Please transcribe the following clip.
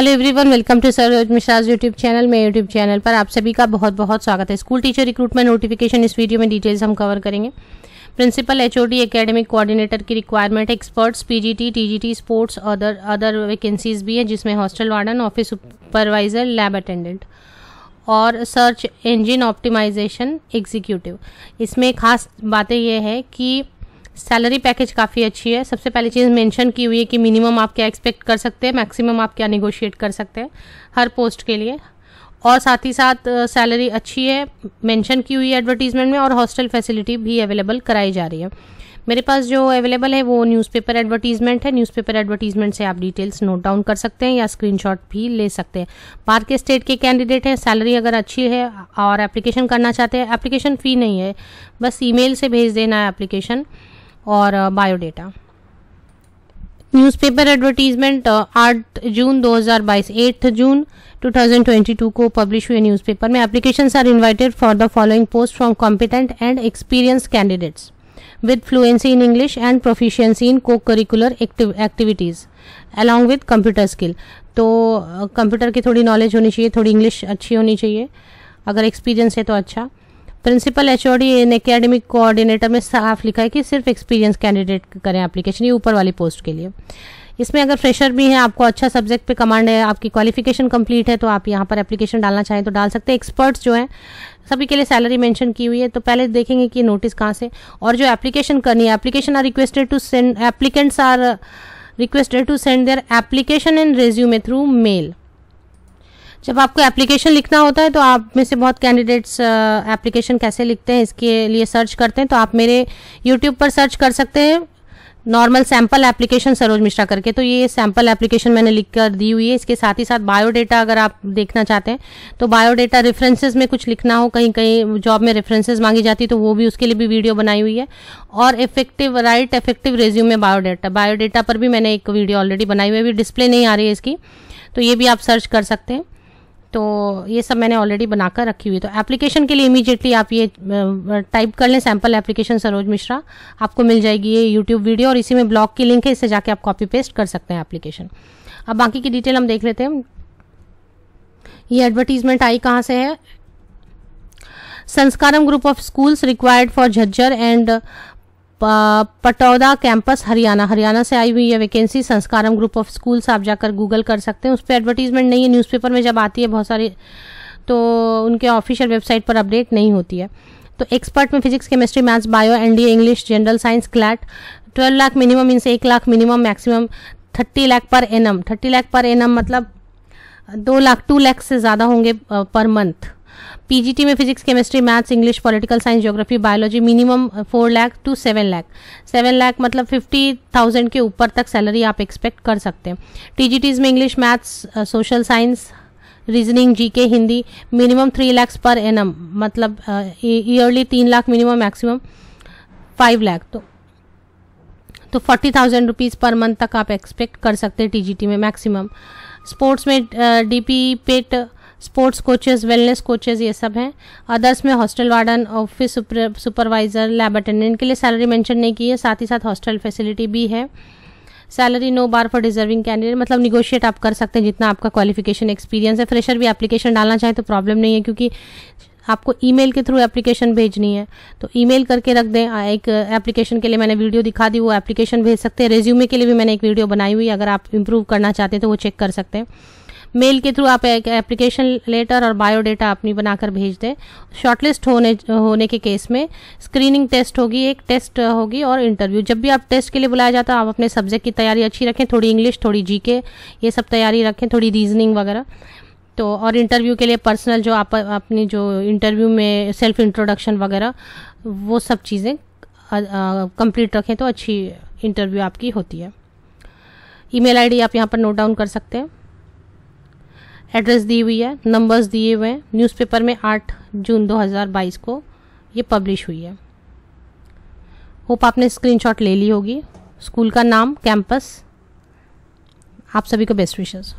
hello everyone welcome to sir Mishra's YouTube channel मैं YouTube channel पर आप सभी का बहुत बहुत स्वागत है स्कूल टीचर रिक्रूटमेंट नोटिफिकेशन इस वीडियो में डिटेल्स हम कवर करेंगे principal H O D academic coordinator की requirement experts PGT TGT sports other other vacancies भी हैं जिसमें hostel warden office supervisor lab attendant और सर्च इंजिन ऑप्टिमाइजेशन एग्जीक्यूटिव इसमें खास बातें यह है कि सैलरी पैकेज काफ़ी अच्छी है सबसे पहली चीज़ मेंशन की हुई है कि मिनिमम आप क्या एक्सपेक्ट कर सकते हैं मैक्सिमम आप क्या निगोशिएट कर सकते हैं हर पोस्ट के लिए और साथ ही साथ सैलरी अच्छी है मेंशन की हुई है एडवर्टीज़मेंट में और हॉस्टल फैसिलिटी भी अवेलेबल कराई जा रही है मेरे पास जो अवेलेबल है वो न्यूज़पेपर एडवर्टीज़मेंट है न्यूज़पेपर एडवर्टीज़मेंट से आप डिटेल्स नोट डाउन कर सकते हैं या स्क्रीनशॉट भी ले सकते हैं बाहर के स्टेट के कैंडिडेट हैं सैलरी अगर अच्छी है और एप्लीकेशन करना चाहते हैं एप्लीकेशन फ़ी नहीं है बस ईमेल से भेज देना है एप्लीकेशन और बायोडेटा न्यूज़पेपर एडवर्टीजमेंट आठ जून 2022 हज़ार जून 2022 को पब्लिश हुए न्यूज़पेपर में application are invited for the following post from competent and experience candidates with fluency in English and proficiency in co curricular activities along with computer skill तो computer uh, की थोड़ी knowledge होनी चाहिए थोड़ी English अच्छी होनी चाहिए अगर एक्सपीरियंस है तो अच्छा principal H in academic coordinator में साफ लिखा है कि सिर्फ एक्सपीरियंस कैंडिडेट करें एप्लीकेशन ये ऊपर वाली पोस्ट के लिए इसमें अगर फ्रेशर भी है आपको अच्छा सब्जेक्ट पे कमांड है आपकी क्वालिफिकेशन कंप्लीट है तो आप यहाँ पर एप्लीकेशन डालना चाहें तो डाल सकते हैं एक्सपर्ट्स जो हैं सभी के लिए सैलरी मेंशन की हुई है तो पहले देखेंगे कि नोटिस कहाँ से और जो एप्लीकेशन करनी है application are requested to send applicants are requested to send their application and resume through mail जब आपको एप्लीकेशन लिखना होता है तो आप में से बहुत कैंडिडेट्स एप्लीकेशन कैसे लिखते हैं इसके लिए सर्च करते हैं तो आप मेरे यूट्यूब पर सर्च कर सकते हैं normal sample application Saroj Mishra करके तो ये सैम्पल एप्लीकेशन मैंने लिख कर दी हुई है इसके साथ ही साथ बायोडेटा अगर आप देखना चाहते हैं तो बायोडेटा रेफरेंसेस में कुछ लिखना हो कहीं कहीं जॉब में रेफरेंसेस मांगी जाती तो वो भी उसके लिए भी वीडियो बनाई हुई है और इफेक्टिव राइट इफेक्टिव रेज्यूम में बायोडेटा बायोडेटा पर भी मैंने एक वीडियो ऑलरेडी बनाई हुई है अभी डिस्प्ले नहीं आ रही है इसकी तो ये भी आप सर्च कर सकते हैं तो ये सब मैंने ऑलरेडी बनाकर रखी हुई है तो एप्लीकेशन के लिए इमीजिएटली आप ये टाइप कर लें सैम्पल एप्लीकेशन सरोज मिश्रा आपको मिल जाएगी ये यूट्यूब वीडियो और इसी में ब्लॉग की लिंक है इससे जाके आप कॉपी पेस्ट कर सकते हैं एप्लीकेशन अब बाकी की डिटेल हम देख लेते हैं ये एडवर्टीजमेंट आई कहाँ से है Sanskaram group of schools required for Jhajjar and Patauda campus Haryana Haryana से आई हुई है vacancy Sanskaram group of schools आप जाकर गूगल कर सकते हैं उस पर एडवर्टीजमेंट नहीं है न्यूज़पेपर में जब आती है बहुत सारी तो उनके ऑफिशियल वेबसाइट पर अपडेट नहीं होती है तो एक्सपर्ट में physics chemistry maths bio NDA English general science CLAT twelve lakh minimum इनसे एक lakh minimum maximum thirty lakh per M thirty lakh per M मतलब दो लाख टू लाख से ज़्यादा होंगे पर मंथ पीजीटी में physics chemistry maths English political science geography biology minimum four lakh to seven lakh seven lakh मतलब fifty thousand के ऊपर तक सैलरी आप एक्सपेक्ट कर सकते हैं टीजीटीज में English maths social science reasoning GK Hindi minimum three lakhs per annum मतलब ईयरली uh, e, तीन lakh minimum maximum five lakh तो तो forty thousand rupees per month तक आप एक्सपेक्ट कर सकते हैं टीजीटी में मैक्सिमम स्पोर्ट्स में DP uh, PET sports coaches wellness coaches ये सब हैं अदर्स में hostel warden office supervisor lab attendant के लिए सैलरी मेंशन नहीं की है साथ ही साथ हॉस्टल फैसिलिटी भी है salary no bar for deserving candidate मतलब निगोशिएट आप कर सकते हैं जितना आपका क्वालिफिकेशन एक्सपीरियंस है फ्रेशर भी एप्लीकेशन डालना चाहे तो प्रॉब्लम नहीं है क्योंकि आपको ईमेल के थ्रू एप्लीकेशन भेजनी है तो ईमेल करके रख दें एक एप्लीकेशन के लिए मैंने वीडियो दिखा दी वो एप्लीकेशन भेज सकते हैं रेज्यूमे के लिए भी मैंने एक वीडियो बनाई हुई अगर आप इम्प्रूव करना चाहते हैं तो वो चेक कर सकते हैं मेल के थ्रू आप एक एप्लीकेशन लेटर और बायोडाटा अपनी बनाकर भेज दें शॉर्टलिस्ट होने होने के केस में स्क्रीनिंग टेस्ट होगी एक टेस्ट होगी और इंटरव्यू जब भी आप टेस्ट के लिए बुलाया जाता है आप अपने सब्जेक्ट की तैयारी अच्छी रखें थोड़ी इंग्लिश थोड़ी जी ये सब तैयारी रखें थोड़ी रीजनिंग वगैरह तो और इंटरव्यू के लिए पर्सनल जो आप अपनी जो इंटरव्यू में सेल्फ इंट्रोडक्शन वगैरह वो सब चीज़ें कंप्लीट रखें तो अच्छी इंटरव्यू आपकी होती है ईमेल आईडी आप यहाँ पर नोट डाउन कर सकते हैं एड्रेस दी हुई है नंबर्स दिए हुए हैं न्यूज़पेपर में 8 जून 2022 को ये पब्लिश हुई है होप आपने स्क्रीनशॉट ले ली होगी स्कूल का नाम कैंपस आप सभी को बेस्ट विशेज़